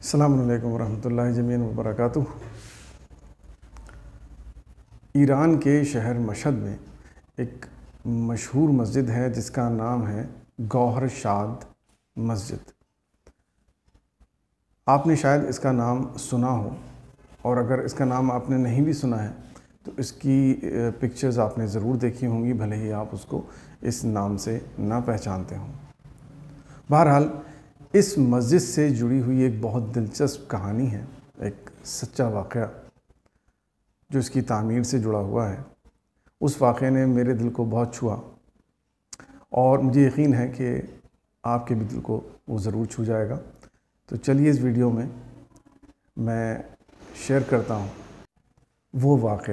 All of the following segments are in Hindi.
अल्लाम वरहल जमीन वबरक ईरान के शहर मशद में एक मशहूर मस्जिद है जिसका नाम है गौहर शाद मस्जिद आपने शायद इसका नाम सुना हो और अगर इसका नाम आपने नहीं भी सुना है तो इसकी पिक्चर्स आपने ज़रूर देखी होंगी भले ही आप उसको इस नाम से ना पहचानते हों बहरहाल इस मस्जिद से जुड़ी हुई एक बहुत दिलचस्प कहानी है एक सच्चा वाक़ जो इसकी तामीर से जुड़ा हुआ है उस वाक़े ने मेरे दिल को बहुत छुआ और मुझे यकीन है कि आपके भी दिल को वो ज़रूर छू जाएगा तो चलिए इस वीडियो में मैं शेयर करता हूँ वो वाक़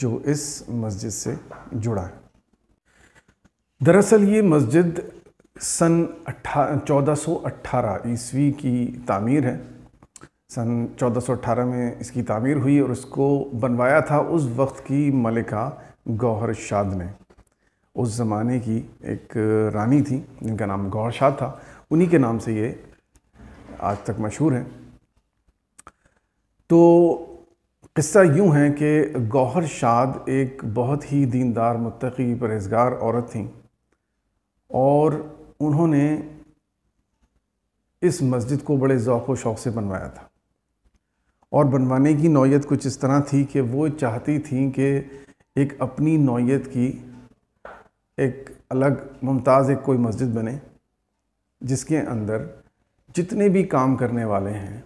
जो इस मस्जिद से जुड़ा है दरअसल ये मस्जिद सन अट्ठा चौदह सौ ईस्वी की तामीर है सन 1418 में इसकी तामीर हुई और उसको बनवाया था उस वक्त की मलिका गौहर शाद ने उस ज़माने की एक रानी थी जिनका नाम गौहर शाद था उन्हीं के नाम से ये आज तक मशहूर है तो क़स्सा यूँ है कि गौहर शाद एक बहुत ही दीनदार मतकी परहेजगार औरत थी और उन्होंने इस मस्जिद को बड़े ज़ौक़ शौक़ से बनवाया था और बनवाने की नौीयत कुछ इस तरह थी कि वो चाहती थी कि एक अपनी नौीयत की एक अलग मुमताज़ एक कोई मस्जिद बने जिसके अंदर जितने भी काम करने वाले हैं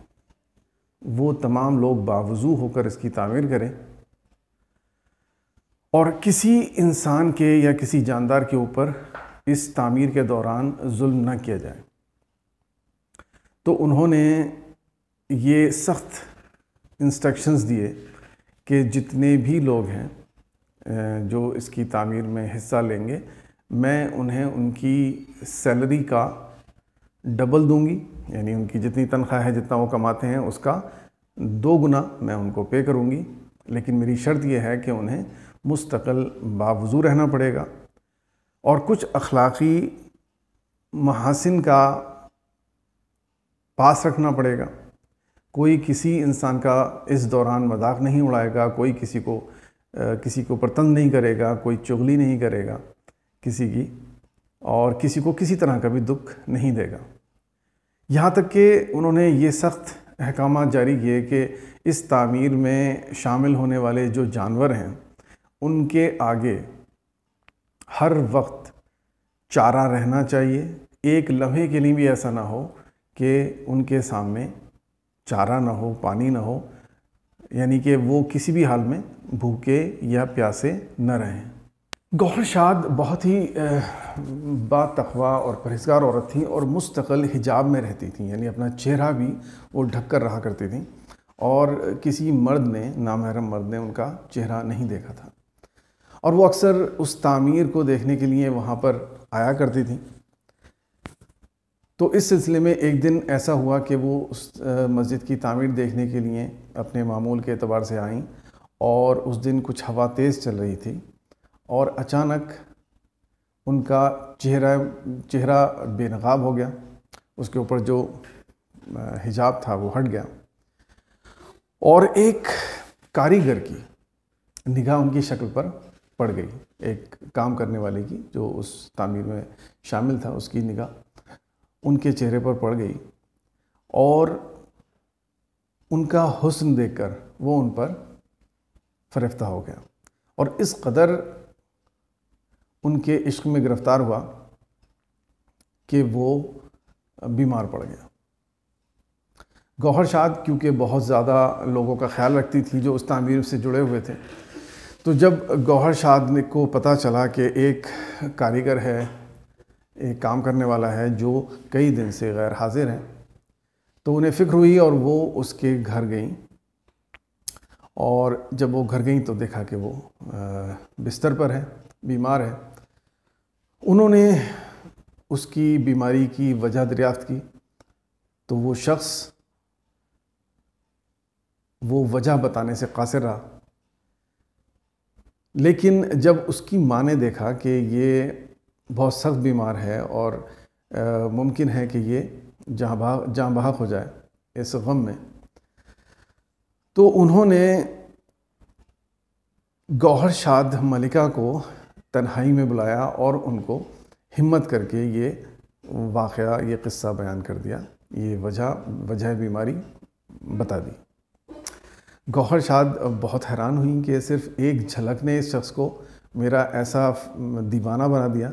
वो तमाम लोग बावजू होकर इसकी तामीर करें और किसी इंसान के या किसी जानदार के ऊपर इस तामीर के दौरान जुल्म न किया जाए तो उन्होंने ये सख्त इंस्ट्रक्शंस दिए कि जितने भी लोग हैं जो इसकी तामीर में हिस्सा लेंगे मैं उन्हें उनकी सैलरी का डबल दूंगी यानी उनकी जितनी तनख्वाह है जितना वो कमाते हैं उसका दो गुना मैं उनको पे करूंगी लेकिन मेरी शर्त यह है कि उन्हें मुस्तकिल बावजू रहना पड़ेगा और कुछ अखलाक़ी महासिन का पास रखना पड़ेगा कोई किसी इंसान का इस दौरान मजाक नहीं उड़ाएगा कोई किसी को आ, किसी को प्रतंग नहीं करेगा कोई चुगली नहीं करेगा किसी की और किसी को किसी तरह का भी दुख नहीं देगा यहाँ तक कि उन्होंने ये सख्त अहकाम जारी किए कि इस तामीर में शामिल होने वाले जो जानवर हैं उनके आगे हर वक्त चारा रहना चाहिए एक लम्हे के लिए भी ऐसा ना हो कि उनके सामने चारा ना हो पानी ना हो यानी कि वो किसी भी हाल में भूखे या प्यासे न रहें गौहर शाद बहुत ही बातवा और परहेजगार औरत थी और मुस्तकल हिजाब में रहती थी यानी अपना चेहरा भी वो ढक कर रहा करती थी और किसी मर्द ने नामहरम मर्द ने उनका चेहरा नहीं देखा था और वो अक्सर उस तामीर को देखने के लिए वहाँ पर आया करती थी तो इस सिलसिले में एक दिन ऐसा हुआ कि वो उस मस्जिद की तामीर देखने के लिए अपने मामूल के अतबार से आईं और उस दिन कुछ हवा तेज़ चल रही थी और अचानक उनका चेहरा चेहरा बेनकाब हो गया उसके ऊपर जो हिजाब था वो हट गया और एक कारीगर की निगाह उनकी शक्ल पर पड़ गई एक काम करने वाले की जो उस तामीर में शामिल था उसकी निगाह उनके चेहरे पर पड़ गई और उनका हुस्न देखकर वो उन पर फरेफ्ता हो गया और इस कदर उनके इश्क में गिरफ़्तार हुआ कि वो बीमार पड़ गया गौहर शाद क्योंकि बहुत ज़्यादा लोगों का ख्याल रखती थी जो उस तमीर से जुड़े हुए थे तो जब गौहर शाद को पता चला कि एक कारीगर है एक काम करने वाला है जो कई दिन से गैर हाजिर हैं तो उन्हें फ़िक्र हुई और वो उसके घर गई और जब वो घर गई तो देखा कि वो बिस्तर पर है बीमार है उन्होंने उसकी बीमारी की वजह दरियाफ्त की तो वो शख्स वो वजह बताने से कासिर रहा लेकिन जब उसकी माँ ने देखा कि ये बहुत सख्त बीमार है और मुमकिन है कि ये जहाँ बहा जहाँ बाहक हो जाए इस गम में तो उन्होंने गौहर शाद मलिका को तन्हाई में बुलाया और उनको हिम्मत करके ये वाक़ ये किस्सा बयान कर दिया ये वजह वजह बीमारी बता दी गौहर शाद बहुत हैरान हुई कि सिर्फ एक झलक ने इस शख्स को मेरा ऐसा दीवाना बना दिया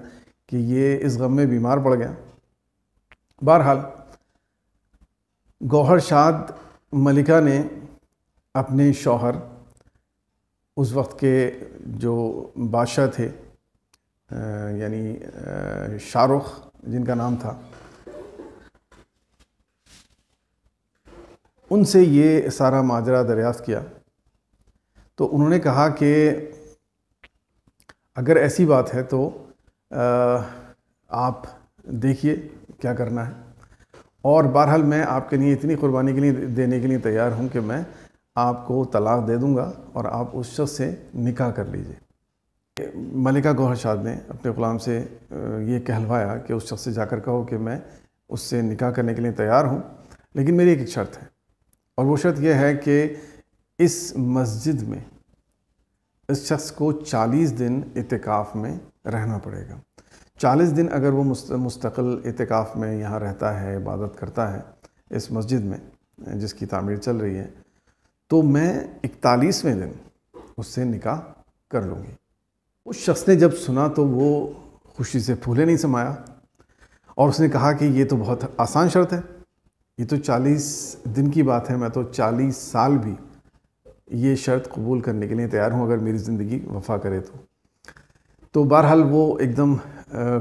कि ये इस गम में बीमार पड़ गया बहरहाल गौहर शाद मलिका ने अपने शौहर उस वक्त के जो बादशाह थे यानी शाहरुख जिनका नाम था उनसे ये सारा माजरा दरियाफ़त किया तो उन्होंने कहा कि अगर ऐसी बात है तो आप देखिए क्या करना है और बहरहाल मैं आपके लिए इतनी कुर्बानी के लिए देने के लिए तैयार हूँ कि मैं आपको तलाक़ दे दूँगा और आप उस शख्स से निकाह कर लीजिए मलिका शाद ने अपने ग़ुलाम से ये कहलवाया कि उस शख्स से जाकर कहो कि मैं उससे निकाह करने के लिए तैयार हूँ लेकिन मेरी एक शर्त है और वो शर्त यह है कि इस मस्जिद में इस शख्स को 40 दिन इतकाफ़ में रहना पड़ेगा 40 दिन अगर वो मुस्तकिल इतकाफ़ में यहाँ रहता है इबादत करता है इस मस्जिद में जिसकी तामीर चल रही है तो मैं इकतालीसवें दिन उससे निकाह कर लूँगी उस शख्स ने जब सुना तो वो खुशी से फूले नहीं समाया और उसने कहा कि ये तो बहुत आसान शर्त है ये तो 40 दिन की बात है मैं तो 40 साल भी ये शर्त कबूल करने के लिए तैयार हूँ अगर मेरी ज़िंदगी वफा करे तो तो बहरहाल वो एकदम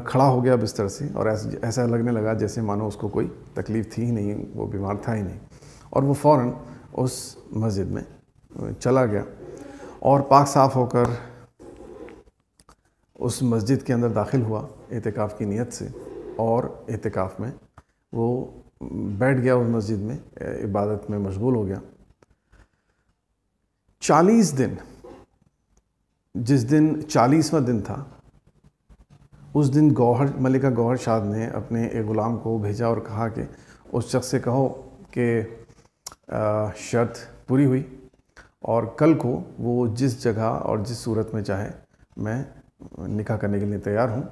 खड़ा हो गया बिस्तर से और ऐसा लगने लगा जैसे मानो उसको कोई तकलीफ़ थी ही नहीं वो बीमार था ही नहीं और वो फ़ौर उस मस्जिद में चला गया और पाक साफ़ होकर उस मस्जिद के अंदर दाखिल हुआ एहतिकाफ़ की नीयत से और एहतिकाफ़ में वो बैठ गया उस मस्जिद में इबादत में मशगूल हो गया चालीस दिन जिस दिन चालीसवा दिन था उस दिन गौहर मलिका गौहर शाद ने अपने एक ग़ुलाम को भेजा और कहा कि उस शख्स से कहो कि शर्त पूरी हुई और कल को वो जिस जगह और जिस सूरत में चाहे मैं निकाह करने के लिए तैयार हूँ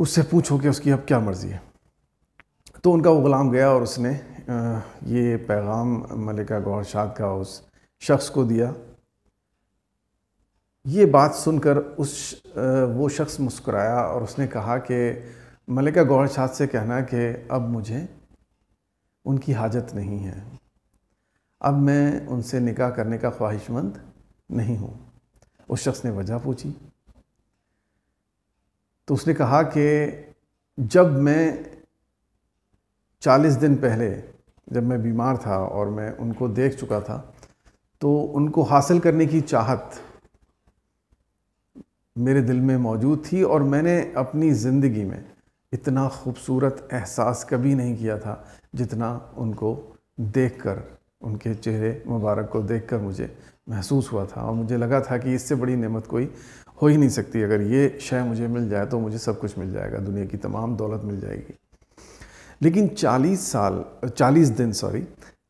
उससे पूछो कि उसकी अब क्या मर्ज़ी है तो उनका वो ग़ुलाम गया और उसने ये पैगाम मलिका गौर शाह का उस शख्स को दिया ये बात सुनकर उस वो शख्स मुस्कुराया और उसने कहा कि मलिका गौर शाह से कहना कि अब मुझे उनकी हाजत नहीं है अब मैं उनसे निकाह करने का ख्वाहिशमंद नहीं हूँ उस शख्स ने वजह पूछी तो उसने कहा कि जब मैं 40 दिन पहले जब मैं बीमार था और मैं उनको देख चुका था तो उनको हासिल करने की चाहत मेरे दिल में मौजूद थी और मैंने अपनी ज़िंदगी में इतना खूबसूरत एहसास कभी नहीं किया था जितना उनको देखकर उनके चेहरे मुबारक को देखकर मुझे महसूस हुआ था और मुझे लगा था कि इससे बड़ी नेमत कोई हो ही नहीं सकती अगर ये शय मुझे मिल जाए तो मुझे सब कुछ मिल जाएगा दुनिया की तमाम दौलत मिल जाएगी लेकिन 40 साल 40 दिन सॉरी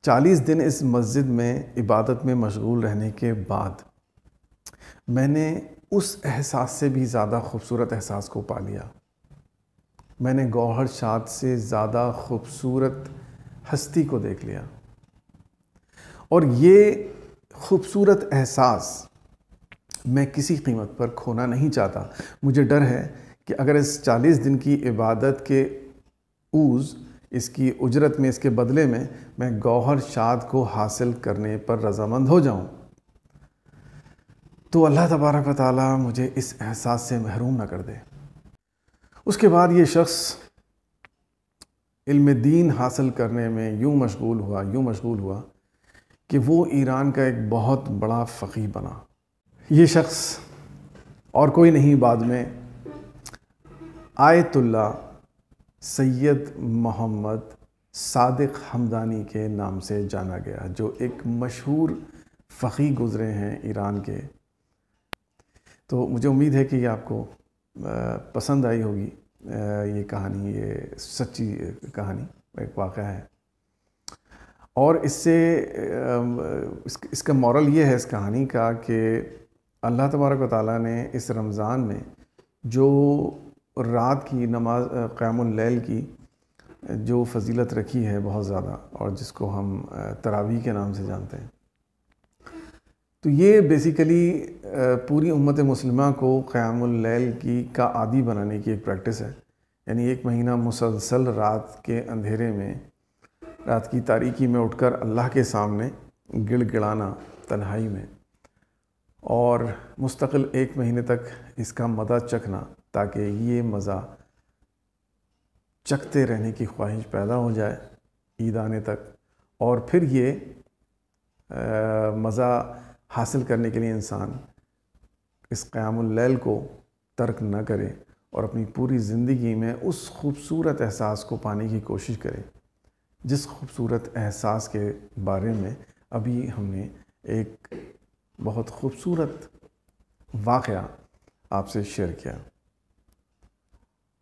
40 दिन इस मस्जिद में इबादत में मशगूल रहने के बाद मैंने उस एहसास से भी ज़्यादा खूबसूरत एहसास को पा लिया मैंने गौहर शाद से ज़्यादा खूबसूरत हस्ती को देख लिया और ये खूबसूरत एहसास मैं किसी कीमत पर खोना नहीं चाहता मुझे डर है कि अगर इस 40 दिन की इबादत के ऊज़ इसकी उजरत में इसके बदले में मैं गौहर शाद को हासिल करने पर रजामंद हो जाऊं तो अल्लाह तबारक ताली मुझे इस एहसास से महरूम ना कर दे उसके बाद ये शख्स इल्म दीन हासिल करने में यूँ मशगूल हुआ यूँ मशगूल हुआ कि वो ईरान का एक बहुत बड़ा फ़कीर बना ये शख्स और कोई नहीं बाद में Ayatollah Sayyid Mohammad Sadiq Hamadani के नाम से जाना गया जो एक मशहूर फ़ी गुज़रे हैं ईरान के तो मुझे उम्मीद है कि ये आपको पसंद आई होगी ये कहानी ये सच्ची कहानी एक वाक़ है और इससे इसका मॉरल ये है इस कहानी का कि अल्लाह तबारक ताली ने इस रमज़ान में जो और रात की नमाज क़्यामल की जो फजीलत रखी है बहुत ज़्यादा और जिसको हम तरावी के नाम से जानते हैं तो ये बेसिकली पूरी उम्मत मुसलमा को क़्यामल की का आदि बनाने की एक प्रैक्टिस है यानी एक महीना मुसलसल रात के अंधेरे में रात की तारीकी में उठकर अल्लाह के सामने गिड़ गिड़ाना तन्हाई में और मुस्तकिल एक महीने तक इसका मज़ा चखना ताकि ये मज़ा चखते रहने की ख्वाहिश पैदा हो जाए ईद आने तक और फिर ये मज़ा हासिल करने के लिए इंसान इस क़्यामल को तर्क न करे और अपनी पूरी ज़िंदगी में उस खूबसूरत एहसास को पाने की कोशिश करे जिस खूबसूरत एहसास के बारे में अभी हमने एक बहुत खूबसूरत वाक़ आपसे शेयर किया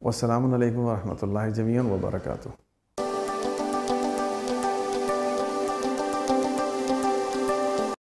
वालकम वरहमल जमीन वबरकू